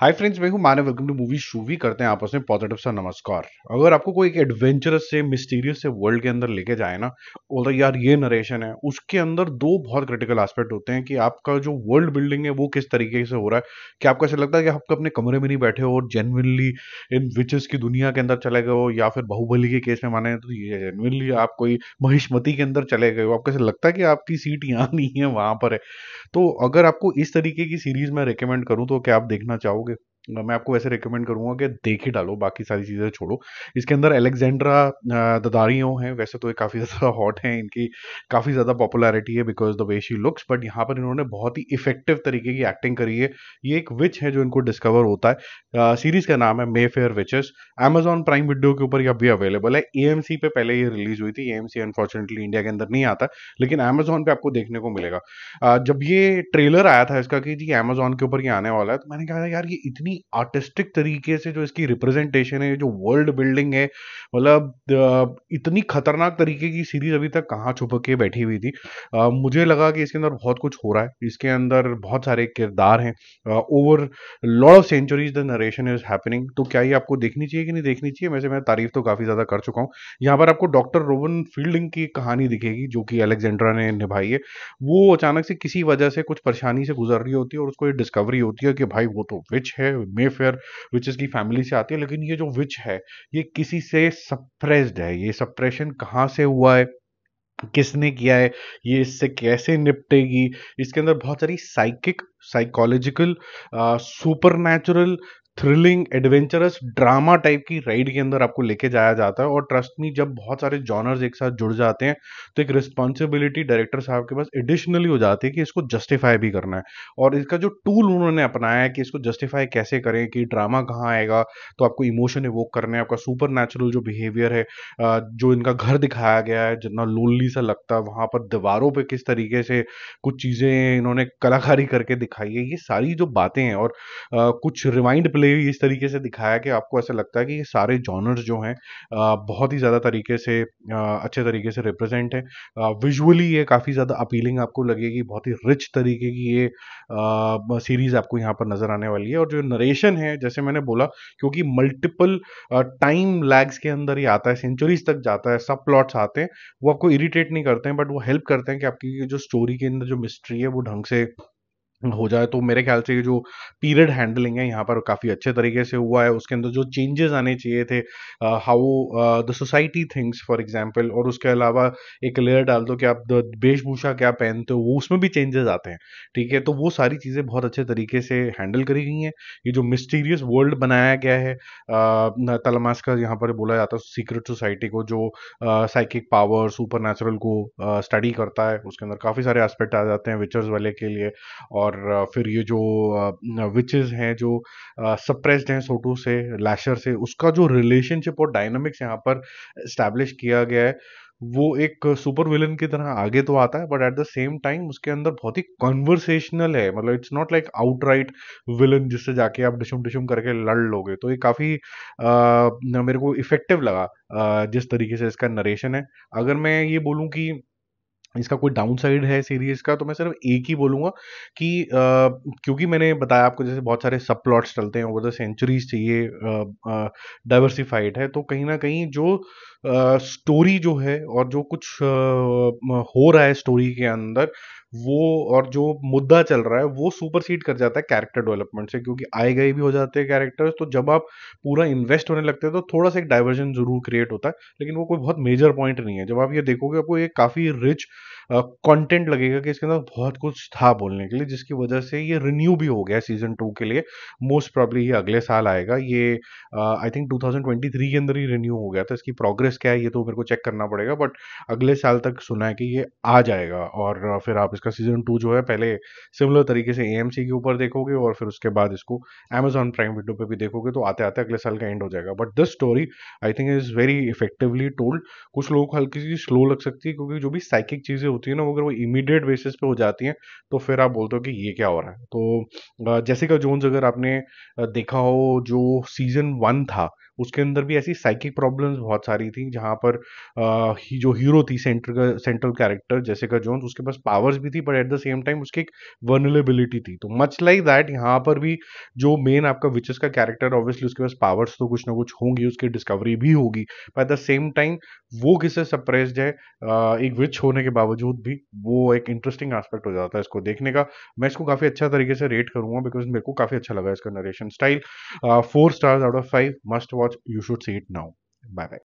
Hi friends मैं हूं मानव welcome two movie भी करते हैं आपस में पॉजिटिव सा नमस्कार अगर आपको कोई एक एडवेंचरस से मिस्टीरियस से वर्ल्ड के अंदर लेके जाए ना और यार ये नरेशन है उसके अंदर दो बहुत क्रिटिकल एस्पेक्ट होते हैं कि आपका जो वर्ल्ड बिल्डिंग है वो किस तरीके से हो रहा है कि आपको ऐसा लगता है कि आपको अपने कमरे में नहीं बैठे हो और जेनविनली इन विचेस की दुनिया के अंदर चले गए हो या फिर बाहुबली के केस में माने तो ये जेनविनली आप कोई महिष्मती के अंदर चले गए हो आपको ऐसा लगता है कि आपकी सीट यहाँ नहीं है वहाँ पर है तो अगर आपको इस तरीके की सीरीज में रिकमेंड करूँ तो क्या आप देखना चाहो Auge. मैं आपको वैसे रिकमेंड करूंगा कि देख ही डालो बाकी सारी चीज़ें छोड़ो इसके अंदर अलेक्जेंड्रा ददारियों हैं वैसे तो ये काफ़ी ज़्यादा हॉट हैं इनकी काफ़ी ज़्यादा पॉपुलैरिटी है because the way she looks but यहाँ पर इन्होंने बहुत ही इफेक्टिव तरीके की एक्टिंग करी है ये एक विच है जो इनको डिस्कवर होता है सीरीज़ का नाम है Mayfair Witches Amazon Prime Video के ऊपर यह भी अवेलेबल है ए पे पहले ये रिलीज हुई थी ए अनफॉर्चुनेटली इंडिया के अंदर नहीं आता लेकिन अमेजॉन पे आपको देखने को मिलेगा जब ये ट्रेलर आया था इसका कि जी अमेजोन के ऊपर ये आने वाला है तो मैंने कहा यार ये इतनी आर्टिस्टिक तरीके से जो इसकी रिप्रेजेंटेशन है जो वर्ल्ड बिल्डिंग है मतलब इतनी खतरनाक तरीके की सीरीज अभी तक कहाँ छुप के बैठी हुई थी आ, मुझे लगा कि इसके अंदर बहुत कुछ हो रहा है इसके अंदर बहुत सारे किरदार हैं over lord of centuries the narration is happening तो क्या ये आपको देखनी चाहिए कि नहीं देखनी चाहिए वैसे मैं तारीफ तो काफ़ी ज़्यादा कर चुका हूँ यहाँ पर आपको डॉक्टर रोवन फील्डिंग की कहानी दिखेगी जो कि अलेक्जेंड्रा ने निभाई है वो अचानक से किसी वजह से कुछ परेशानी से गुजर रही होती है और उसको ये डिस्कवरी होती है कि भाई वो तो विच है मे फेयर विचेस की फैमिली से आती है लेकिन ये जो विच है ये किसी से सप्रेस्ड है ये सप्रेशन कहाँ से हुआ है किसने किया है ये इससे कैसे निपटेगी इसके अंदर बहुत सारी psychic psychological super natural thrilling adventurous drama type की राइड के अंदर आपको लेके जाया जाता है और ट्रस्ट मी जब बहुत सारे जॉनर्स एक साथ जुड़ जाते हैं तो एक रिस्पॉन्सिबिलिटी डायरेक्टर साहब के पास एडिशनली हो जाती है कि इसको जस्टिफाई भी करना है और इसका जो टूल उन्होंने अपनाया है कि इसको जस्टिफाई कैसे करें कि ड्रामा कहाँ आएगा तो आपको इमोशन इवोक करने आपका सुपर नेचुरल जो बिहेवियर है जो इनका घर दिखाया गया है जितना लोनली सा लगता है वहाँ पर दीवारों पर किस तरीके से कुछ चीज़ें इन्होंने कलाकारी करके दिखाई है ये सारी जो बातें हैं और कुछ रिमाइंड प्ले ये इस तरीके से दिखाया कि आपको ऐसा लगता है कि ये सारे जॉनर्स जो हैं बहुत ही ज़्यादा तरीके से अच्छे तरीके से रिप्रेजेंट है विजुअली ये काफ़ी ज़्यादा अपीलिंग आपको लगेगी बहुत ही रिच तरीके की ये सीरीज़ आपको यहाँ पर नज़र आने वाली है और जो नरेशन है जैसे मैंने बोला क्योंकि मल्टीपल टाइम लैग्स के अंदर ही आता है सेंचुरीज तक जाता है सब प्लॉट्स आते हैं वो आपको इरीटेट नहीं करते हैं बट वो हेल्प करते हैं कि आपकी जो स्टोरी के अंदर जो मिस्ट्री है वो ढंग से हो जाए तो मेरे ख्याल से जो पीरियड हैंडलिंग है यहाँ पर काफ़ी अच्छे तरीके से हुआ है उसके अंदर जो चेंजेस आने चाहिए थे how the society things for example और उसके अलावा एक लेयर डाल दो कि आप वेशभूषा क्या पहनते हो वो उसमें भी चेंजेस आते हैं ठीक है तो वो सारी चीज़ें बहुत अच्छे तरीके से हैंडल करी गई हैं ये जो मिस्टीरियस वर्ल्ड बनाया गया है तलमास का यहाँ पर बोला जाता है सीक्रेट सोसाइटी को जो साइकिक पावर सुपर को स्टडी करता है उसके अंदर काफ़ी सारे एस्पेक्ट आ जाते हैं विचर्स वाले के लिए और और फिर ये जो विचेज हैं जो सप्रेस्ड हैं सोटू से लैशर से उसका जो रिलेशनशिप और डायनामिक्स यहाँ पर इस्टेब्लिश किया गया है वो एक सुपर विलन की तरह आगे तो आता है but at the same time उसके अंदर बहुत ही कन्वर्सेशनल है मतलब it's not like outright villain जिससे जाके आप डिशुम डिशुम करके लड़ लोगे तो ये काफ़ी मेरे को इफेक्टिव लगा आ, जिस तरीके से इसका नरेशन है अगर मैं ये बोलूँ कि इसका कोई डाउन साइड है सीरीज का तो मैं सिर्फ एक ही बोलूँगा कि आ, क्योंकि मैंने बताया आपको जैसे बहुत सारे सब प्लॉट्स चलते हैं ओवर द सेंचुरीज चाहिए डाइवर्सिफाइड है तो कहीं ना कहीं जो आ, स्टोरी जो है और जो कुछ आ, हो रहा है स्टोरी के अंदर वो और जो मुद्दा चल रहा है वो सुपर सीड कर जाता है कैरेक्टर डेवलपमेंट से क्योंकि आए गए भी हो जाते हैं कैरेक्टर्स तो जब आप पूरा इन्वेस्ट होने लगते हैं तो थोड़ा सा एक डाइवर्जन जरूर क्रिएट होता है लेकिन वो कोई बहुत मेजर पॉइंट नहीं है जब आप ये देखोगे आपको ये काफ़ी रिच कंटेंट uh, लगेगा कि इसके अंदर बहुत कुछ था बोलने के लिए जिसकी वजह से ये रिन्यू भी हो गया सीजन टू के लिए मोस्ट प्रॉब्ली ये अगले साल आएगा ये आई थिंक 2023 के अंदर ही रिन्यू हो गया था इसकी प्रोग्रेस क्या है ये तो मेरे को चेक करना पड़ेगा बट अगले साल तक सुना है कि ये आ जाएगा और फिर आप इसका सीजन टू जो है पहले सिमिलर तरीके से ए के ऊपर देखोगे और फिर उसके बाद इसको अमेजॉन प्राइम वीडियो पे भी देखोगे तो आते आते अगले साल का एंड हो जाएगा but this story I think is very effectively told कुछ लोगों को हल्की सी स्लो लग सकती है क्योंकि जो भी साइकिक चीज़ें होती है ना अगर वो इमीडिएट बेसिस पे हो जाती हैं तो फिर आप बोलते हो कि ये क्या हो रहा है तो जैसे का जोन्स अगर आपने देखा हो जो सीजन वन था उसके अंदर भी ऐसी साइकिक प्रॉब्लम्स बहुत सारी थी जहाँ पर आ, ही जो हीरो थी सेंटर का सेंट्रल कैरेक्टर का जोन्स उसके पास पावर्स भी थी but at the same time उसकी एक वर्नलेबिलिटी थी तो मच लाइक दैट यहाँ पर भी जो मेन आपका विचेस का कैरेक्टर ऑब्वियसली उसके पास पावर्स तो कुछ ना कुछ होंगी उसकी डिस्कवरी भी होगी but at the same time वो किसे सप्रेस्ड है एक विच होने के बावजूद भी वो एक इंटरेस्टिंग एस्पेक्ट हो जाता है इसको देखने का मैं इसको काफ़ी अच्छा तरीके से रेट करूंगा बिकॉज मेरे को काफ़ी अच्छा लगा इसका narration style four stars out of five must watch you should see it now bye bye